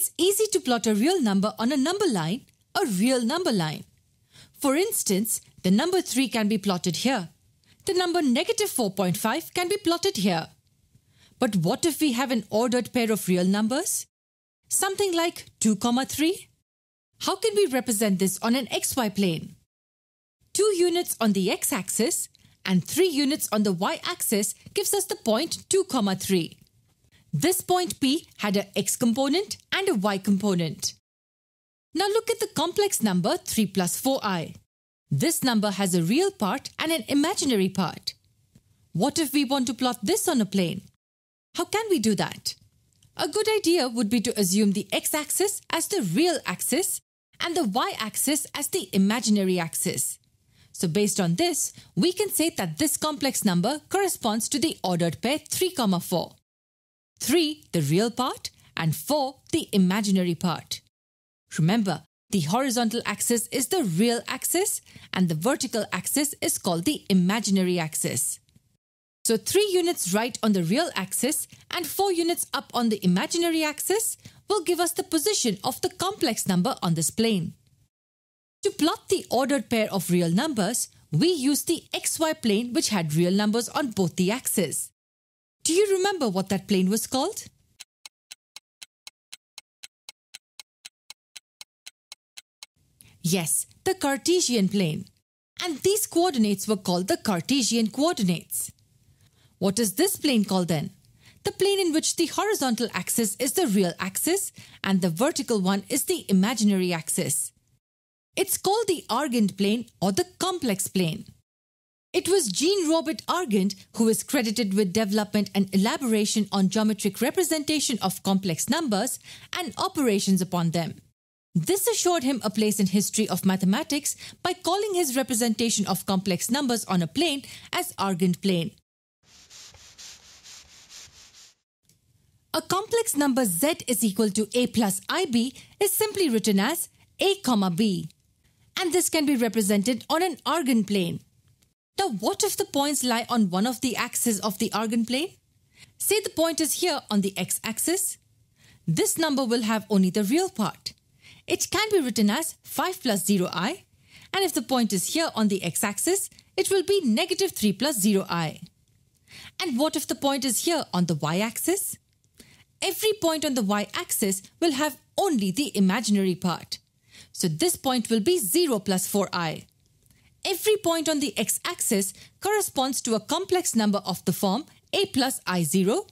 It's easy to plot a real number on a number line, a real number line. For instance, the number 3 can be plotted here. The number negative 4.5 can be plotted here. But what if we have an ordered pair of real numbers? Something like 2, comma 3? How can we represent this on an xy plane? 2 units on the x-axis and 3 units on the y-axis gives us the point 2, comma 3. This point P had a x component and a y component. Now look at the complex number 3 plus 4i. This number has a real part and an imaginary part. What if we want to plot this on a plane? How can we do that? A good idea would be to assume the x-axis as the real axis and the y-axis as the imaginary axis. So based on this, we can say that this complex number corresponds to the ordered pair 3, comma 4. 3. The real part. And 4. The imaginary part. Remember, the horizontal axis is the real axis and the vertical axis is called the imaginary axis. So 3 units right on the real axis and 4 units up on the imaginary axis will give us the position of the complex number on this plane. To plot the ordered pair of real numbers, we use the xy plane which had real numbers on both the axes. Do you remember what that plane was called? Yes, the Cartesian plane. And these coordinates were called the Cartesian coordinates. What is this plane called then? The plane in which the horizontal axis is the real axis and the vertical one is the imaginary axis. It's called the argand plane or the complex plane. It was Jean Robert Argand who is credited with development and elaboration on geometric representation of complex numbers and operations upon them. This assured him a place in history of mathematics by calling his representation of complex numbers on a plane as Argand plane. A complex number z is equal to a plus ib is simply written as a comma b. And this can be represented on an Argand plane. Now, what if the points lie on one of the axes of the argon plane? Say the point is here on the x-axis. This number will have only the real part. It can be written as 5 plus 0i and if the point is here on the x-axis, it will be negative 3 plus 0i. And what if the point is here on the y-axis? Every point on the y-axis will have only the imaginary part. So this point will be 0 plus 4i. Every point on the x-axis corresponds to a complex number of the form a plus i0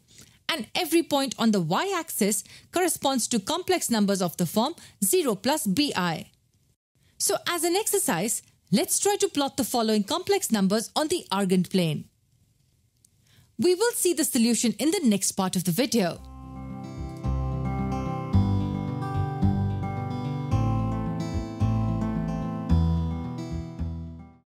and every point on the y-axis corresponds to complex numbers of the form 0 plus bi. So as an exercise, let's try to plot the following complex numbers on the Argand plane. We will see the solution in the next part of the video.